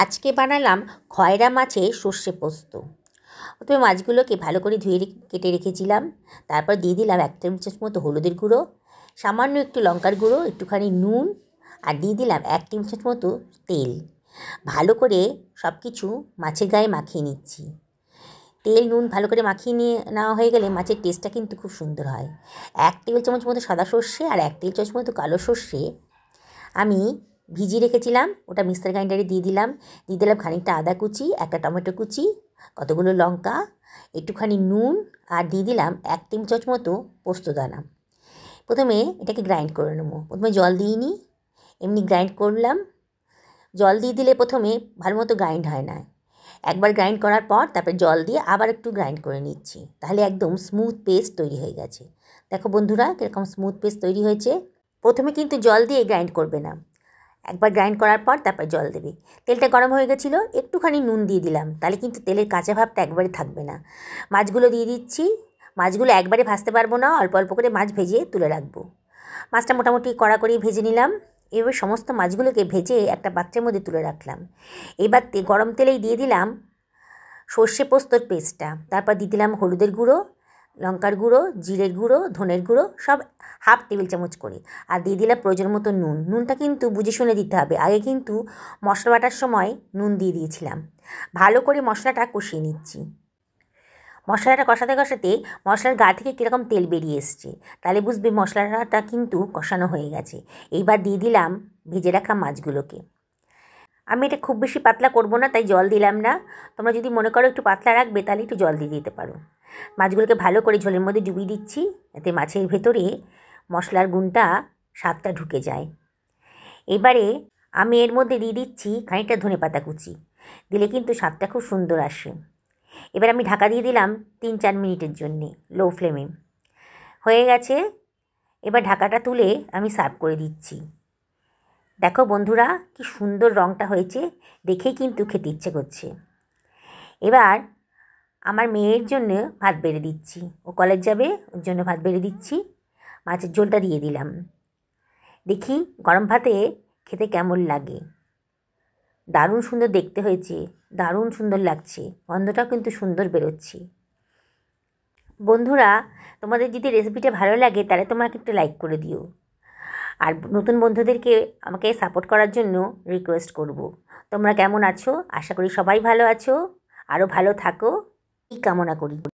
আজকে বানালাম খয়রা মাছে সর্ষে পোস্ত প্রথমে মাছগুলোকে ভালো করে ধুয়ে কেটে রেখেছিলাম তারপর দিয়ে দিলাম এক টেবিল চামচ মতো হলুদের গুঁড়ো সামান্য একটু লঙ্কার গুঁড়ো একটুখানি নুন আর দিয়ে দিলাম এক টেবিল চামচ মতো তেল ভালো করে সব কিছু মাছের গায়ে মাখিয়ে নিচ্ছি তেল নুন ভালো করে মাখিয়ে নিয়ে নেওয়া হয়ে গেলে মাছের টেস্টটা কিন্তু খুব সুন্দর হয় এক টেবিল চামচ মতো সাদা সর্ষে আর এক টেবিল চামচ মতো কালো সর্ষে আমি ভিজিয়ে রেখেছিলাম ওটা মিক্সার গ্রাইন্ডারে দিয়ে দিলাম দিয়ে দিলাম খানিকটা আদা কুচি একটা টমেটো কুচি কতগুলো লঙ্কা একটুখানি নুন আর দিয়ে দিলাম এক টিম চচ মতো পোস্তদানা প্রথমে এটাকে গ্রাইন্ড করে নেবো প্রথমে জল দিয়ে নিই এমনি গ্রাইন্ড করলাম জল দিয়ে দিলে প্রথমে ভালো মতো গ্রাইন্ড হয় না একবার গ্রাইন্ড করার পর তারপরে জল দিয়ে আবার একটু গ্রাইন্ড করে নিচ্ছি তাহলে একদম স্মুথ পেস্ট তৈরি হয়ে গেছে দেখো বন্ধুরা কীরকম স্মুথ পেস্ট তৈরি হয়েছে প্রথমে কিন্তু জল দিয়ে গ্রাইন্ড করবে না একবার গ্রাইন্ড করার পর তারপর জল দেবে তেলটা গরম হয়ে গেছিলো একটুখানি নুন দিয়ে দিলাম তাহলে কিন্তু তেলের কাঁচা ভাবটা একবারে থাকবে না মাছগুলো দিয়ে দিচ্ছি মাছগুলো একবারে ভাজতে পারবো না অল্প অল্প করে মাছ ভেজে তুলে রাখবো মাছটা মোটামুটি কড়া করে ভেজে নিলাম এবার সমস্ত মাছগুলোকে ভেজে একটা পাত্রের মধ্যে তুলে রাখলাম এবার গরম তেলেই দিয়ে দিলাম সর্ষে পোস্তর পেস্টটা তারপর দিয়ে দিলাম হলুদের গুঁড়ো লঙ্কার গুঁড়ো জিরের গুঁড়ো ধনের গুঁড়ো সব হাফ টেবিল চামচ করে আর দিয়ে দিলাম প্রয়োজন মতো নুন নুনটা কিন্তু বুঝে শুনে দিতে হবে আগে কিন্তু মশলা বাটার সময় নুন দিয়ে দিয়েছিলাম ভালো করে মশলাটা কষিয়ে নিচ্ছি মশলাটা কষাতে কষাতে মশলার গা থেকে কীরকম তেল বেরিয়ে এসছে তাহলে বুঝবে মশলাটা কিন্তু কষানো হয়ে গেছে এইবার দিয়ে দিলাম ভেজে রাখা মাছগুলোকে আমি এটা খুব বেশি পাতলা করব না তাই জল দিলাম না তোমরা যদি মনে করো একটু পাতলা রাখবে তাহলে একটু জল দিয়ে দিতে পারো মাছগুলোকে ভালো করে ঝোলের মধ্যে ডুবিয়ে দিচ্ছি এতে মাছের ভেতরে মশলার গুণটা স্বাদটা ঢুকে যায় এবারে আমি এর মধ্যে দিয়ে দিচ্ছি খানিকটা ধনে পাতা কুচি দিলে কিন্তু স্বাদটা খুব সুন্দর আসে এবার আমি ঢাকা দিয়ে দিলাম তিন চার মিনিটের জন্যে লো ফ্লেমে হয়ে গেছে এবার ঢাকাটা তুলে আমি সার্ভ করে দিচ্ছি দেখো বন্ধুরা কি সুন্দর রঙটা হয়েছে দেখেই কিন্তু খেতে ইচ্ছে করছে এবার আমার মেয়ের জন্য ভাত বেড়ে দিচ্ছি ও কলেজ যাবে ওর জন্য ভাত বেড়ে দিচ্ছি মাছের ঝোলটা দিয়ে দিলাম দেখি গরম ভাতে খেতে কেমন লাগে দারুণ সুন্দর দেখতে হয়েছে দারুণ সুন্দর লাগছে গন্ধটাও কিন্তু সুন্দর বেরোচ্ছে বন্ধুরা তোমাদের যদি রেসিপিটা ভালো লাগে তাহলে তোমাকে একটু লাইক করে দিও আর নতুন বন্ধুদেরকে আমাকে সাপোর্ট করার জন্য রিকোয়েস্ট করব। তোমরা কেমন আছো আশা করি সবাই ভালো আছো আরও ভালো থাকো এই কামনা করি